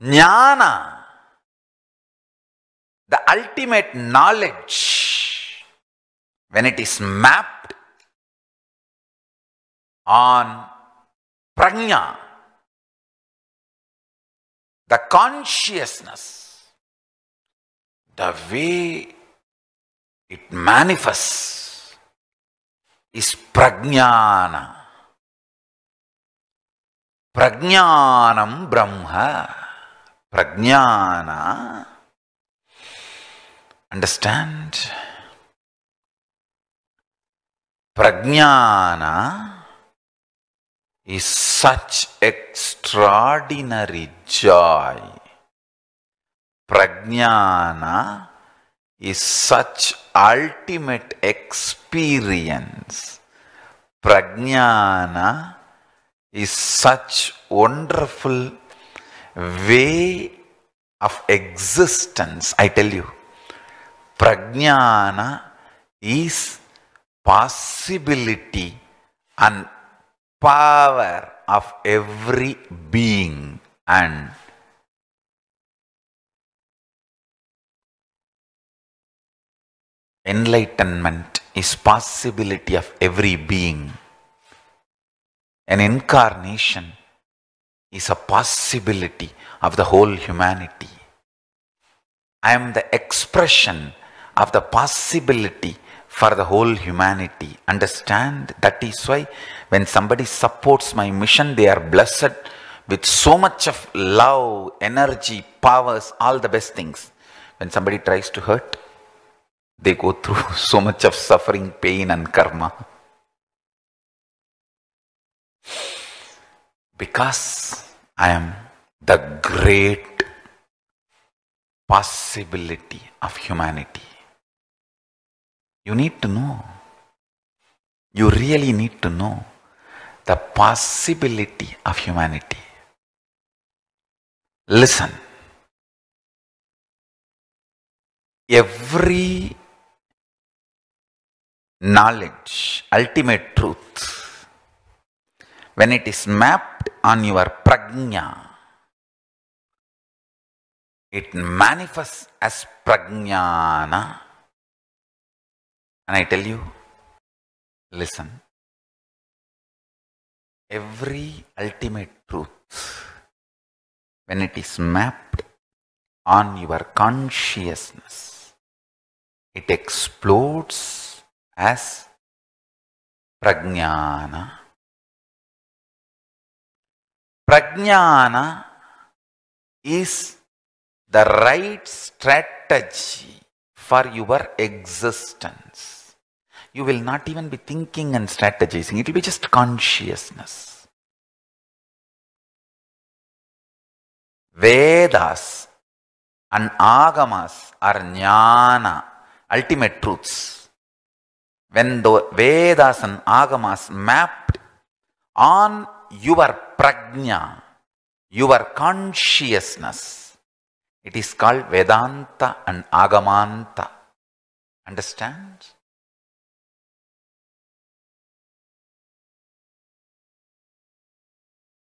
Jnana, the ultimate knowledge, when it is mapped on prajna, the consciousness, the way it manifests is prajnana. Prajnanam Brahma. Prajnana. Understand? Prajnana is such extraordinary joy. Prajnana is such ultimate experience. Prajnana is such wonderful way of existence, I tell you, prajnana is possibility and power of every being and enlightenment is possibility of every being an incarnation is a possibility of the whole humanity. I am the expression of the possibility for the whole humanity. Understand? That is why when somebody supports my mission, they are blessed with so much of love, energy, powers, all the best things. When somebody tries to hurt, they go through so much of suffering, pain and karma. Because I am the great possibility of humanity. You need to know. You really need to know the possibility of humanity. Listen. Every knowledge, ultimate truth, when it is mapped on your prajna. It manifests as prajnana. And I tell you, listen, every ultimate truth, when it is mapped on your consciousness, it explodes as prajnana. Prajnana is the right strategy for your existence. You will not even be thinking and strategizing. It will be just consciousness. Vedas and Agamas are jnana, ultimate truths. When the Vedas and Agamas mapped on your prajna, your consciousness. It is called Vedanta and Agamanta. Understand?